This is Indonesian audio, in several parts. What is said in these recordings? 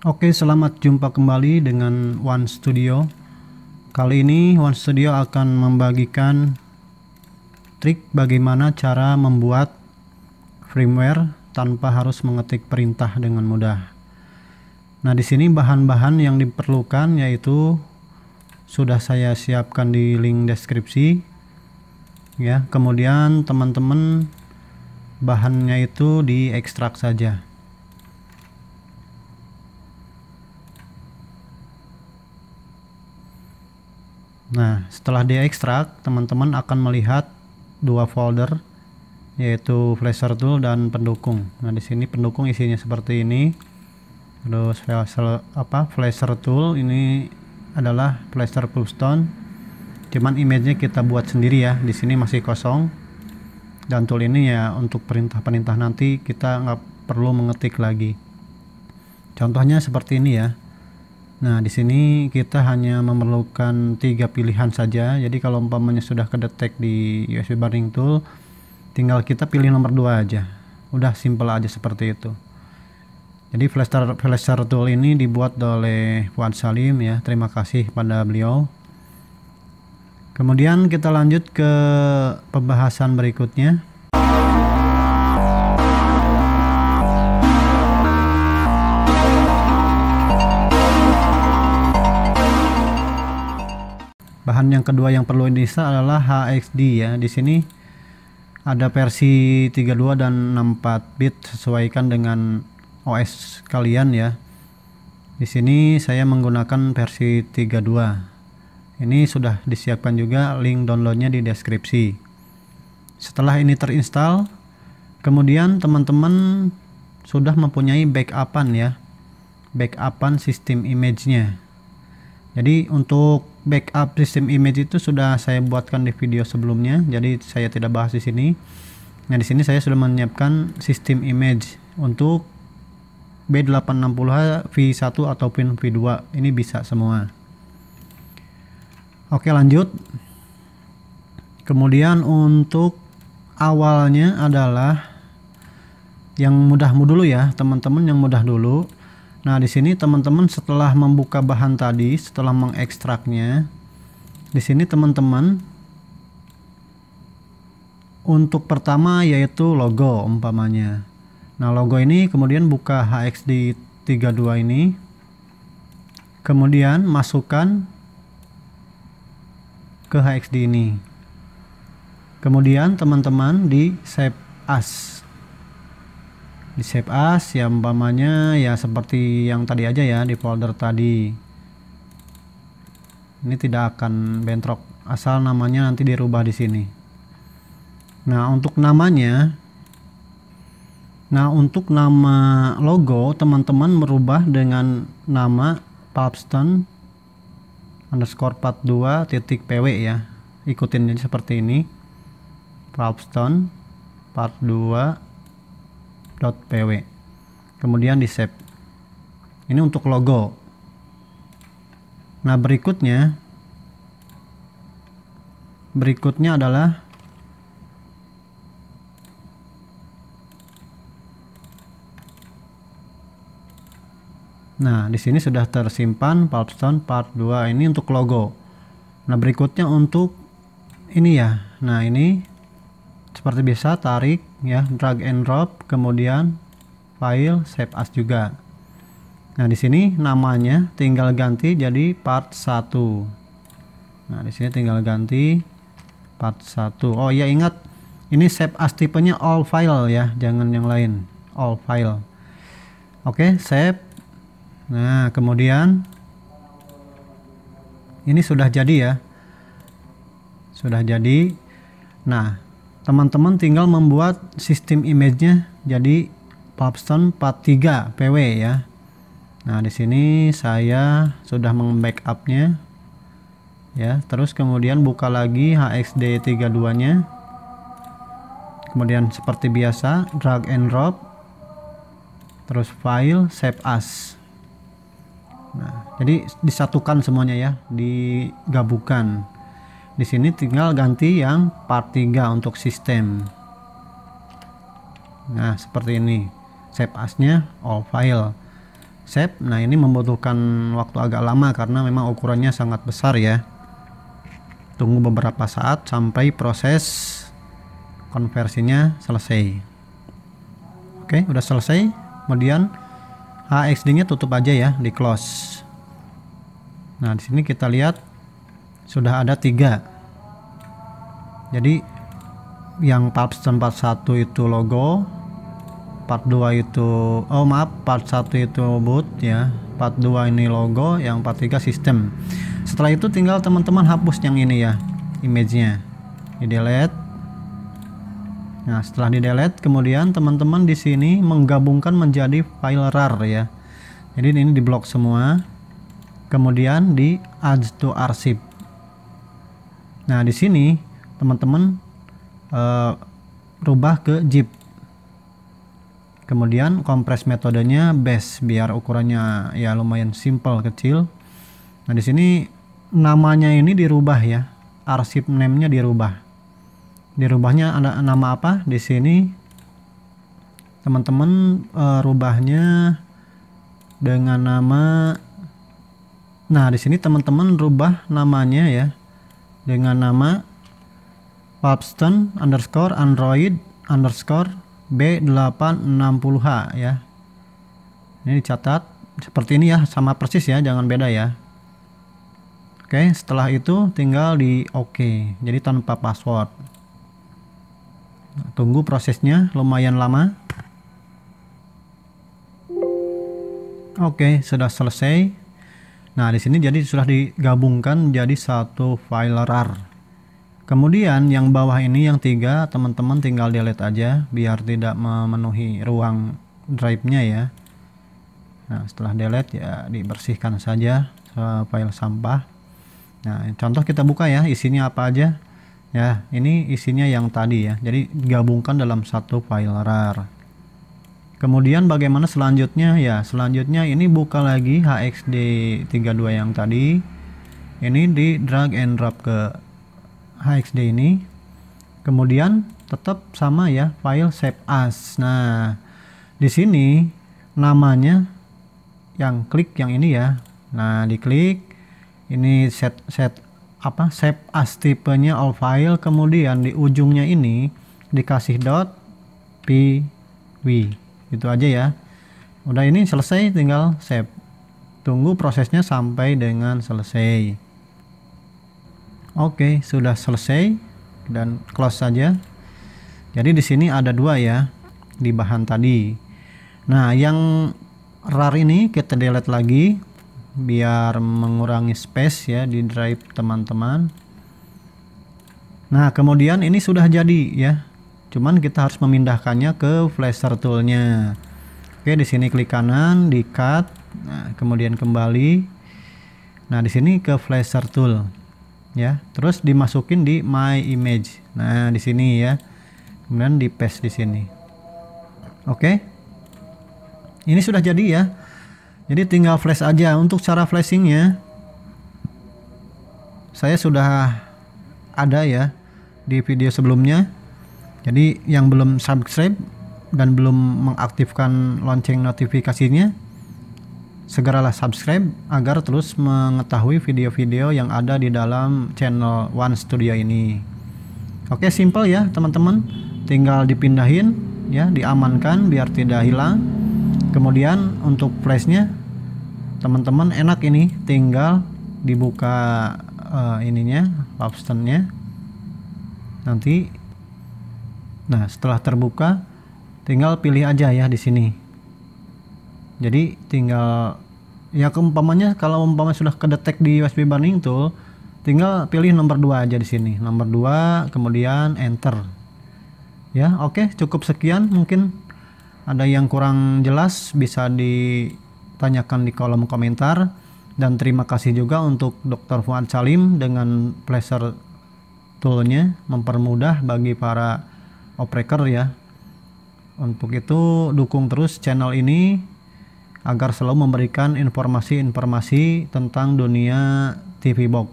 Oke, selamat jumpa kembali dengan One Studio. Kali ini One Studio akan membagikan trik bagaimana cara membuat firmware tanpa harus mengetik perintah dengan mudah. Nah, di sini bahan-bahan yang diperlukan yaitu sudah saya siapkan di link deskripsi. Ya, kemudian teman-teman bahannya itu diekstrak saja. Nah, setelah ekstrak, teman-teman akan melihat dua folder yaitu flasher tool dan pendukung. Nah, di sini pendukung isinya seperti ini. Terus flasher apa? Flasher tool ini adalah flasher pulstone. Cuman image-nya kita buat sendiri ya. Di sini masih kosong. Dan tool ini ya untuk perintah-perintah nanti kita nggak perlu mengetik lagi. Contohnya seperti ini ya. Nah, di sini kita hanya memerlukan tiga pilihan saja. Jadi kalau umpamanya sudah kedetek di USB burning tool, tinggal kita pilih nomor dua aja. Udah simple aja seperti itu. Jadi flasher flasher tool ini dibuat oleh Fuad Salim ya. Terima kasih pada beliau. Kemudian kita lanjut ke pembahasan berikutnya. yang kedua yang perlu diinstall adalah HXD ya di sini ada versi 32 dan 64 bit sesuaikan dengan OS kalian ya di sini saya menggunakan versi 32 ini sudah disiapkan juga link downloadnya di deskripsi setelah ini terinstall kemudian teman-teman sudah mempunyai backupan ya backupan sistem image nya jadi untuk backup sistem image itu sudah saya buatkan di video sebelumnya jadi saya tidak bahas di sini nah di sini saya sudah menyiapkan sistem image untuk B860H V1 ataupun V2 ini bisa semua oke lanjut kemudian untuk awalnya adalah yang mudah dulu ya teman-teman yang mudah dulu Nah, di sini teman-teman setelah membuka bahan tadi, setelah mengekstraknya, di sini teman-teman untuk pertama yaitu logo umpamanya. Nah, logo ini kemudian buka HXD32 ini. Kemudian masukkan ke HXD ini. Kemudian teman-teman di save as di save as ya umpamanya ya seperti yang tadi aja ya di folder tadi ini tidak akan bentrok asal namanya nanti dirubah di sini nah untuk namanya nah untuk nama logo teman-teman merubah dengan nama Palpston underscore 42 titik pw ya ikutin jadi seperti ini Palpston part 2 .pw kemudian di save ini untuk logo nah berikutnya berikutnya adalah Nah, di sini sudah tersimpan Pulpstone part 2 ini untuk logo. Nah, berikutnya untuk ini ya. Nah, ini seperti biasa tarik ya drag and drop kemudian file save as juga nah di sini namanya tinggal ganti jadi part 1 nah di sini tinggal ganti part 1 oh ya ingat ini save as tipenya all file ya jangan yang lain all file oke save nah kemudian ini sudah jadi ya sudah jadi nah teman-teman tinggal membuat sistem image-nya jadi Popstone 43 PW ya. Nah, di sini saya sudah meng nya Ya, terus kemudian buka lagi HXD32-nya. Kemudian seperti biasa, drag and drop. Terus file, save as. Nah, jadi disatukan semuanya ya, digabungkan di sini tinggal ganti yang part 3 untuk sistem nah seperti ini save as nya all file save nah ini membutuhkan waktu agak lama karena memang ukurannya sangat besar ya tunggu beberapa saat sampai proses konversinya selesai oke udah selesai kemudian HXD nya tutup aja ya di close nah di sini kita lihat sudah ada tiga jadi yang part 41 itu logo part 2 itu oh maaf part 1 itu boot ya part 2 ini logo yang part 3 sistem setelah itu tinggal teman-teman hapus yang ini ya image-nya di delete nah setelah di delete kemudian teman-teman di sini menggabungkan menjadi file rar ya jadi ini di blok semua kemudian di add to archive nah di sini teman-teman uh, rubah ke zip kemudian kompres metodenya base biar ukurannya ya lumayan simple kecil nah di sini namanya ini dirubah ya arsip name-nya dirubah dirubahnya ada nama apa di sini teman-teman uh, rubahnya dengan nama nah di sini teman-teman rubah namanya ya dengan nama Wapston underscore Android underscore B860H ya ini dicatat seperti ini ya sama persis ya jangan beda ya Oke setelah itu tinggal di OK jadi tanpa password tunggu prosesnya lumayan lama Oke sudah selesai Nah di sini jadi sudah digabungkan jadi satu file RAR Kemudian yang bawah ini yang tiga teman-teman tinggal delete aja biar tidak memenuhi ruang drive-nya ya. Nah setelah delete ya dibersihkan saja eh, file sampah. Nah contoh kita buka ya isinya apa aja. Ya ini isinya yang tadi ya. Jadi gabungkan dalam satu file rar. Kemudian bagaimana selanjutnya ya selanjutnya ini buka lagi hxd32 yang tadi. Ini di drag and drop ke HXD ini kemudian tetap sama ya file save as nah di sini namanya yang klik yang ini ya nah diklik ini set set apa save as tipenya all file kemudian di ujungnya ini dikasih dot pw itu aja ya udah ini selesai tinggal save tunggu prosesnya sampai dengan selesai Oke, okay, sudah selesai dan close saja. Jadi di sini ada dua ya di bahan tadi. Nah, yang rar ini kita delete lagi biar mengurangi space ya di drive teman-teman. Nah, kemudian ini sudah jadi ya. Cuman kita harus memindahkannya ke flasher toolnya. Oke, di sini klik kanan, di cut, nah, kemudian kembali. Nah, di sini ke flasher tool ya terus dimasukin di my image nah di sini ya kemudian di paste di sini oke okay. ini sudah jadi ya jadi tinggal flash aja untuk cara flashingnya saya sudah ada ya di video sebelumnya jadi yang belum subscribe dan belum mengaktifkan lonceng notifikasinya Segeralah subscribe agar terus mengetahui video-video yang ada di dalam channel One Studio ini. Oke, simple ya, teman-teman. Tinggal dipindahin ya, diamankan biar tidak hilang. Kemudian untuk flashnya teman-teman enak ini tinggal dibuka uh, ininya lobsternya nanti nah setelah terbuka tinggal pilih aja ya di sini jadi tinggal ya keumpamanya kalau umpamanya sudah kedetek di USB burning tool tinggal pilih nomor 2 aja di sini nomor 2 kemudian enter ya oke okay, cukup sekian mungkin ada yang kurang jelas bisa ditanyakan di kolom komentar dan terima kasih juga untuk Dr. Fuad Salim dengan pleasure toolnya mempermudah bagi para operator ya untuk itu dukung terus channel ini agar selalu memberikan informasi-informasi tentang dunia TV Box.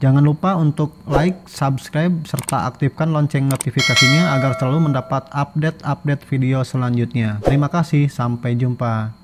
Jangan lupa untuk like, subscribe, serta aktifkan lonceng notifikasinya agar selalu mendapat update-update video selanjutnya. Terima kasih, sampai jumpa.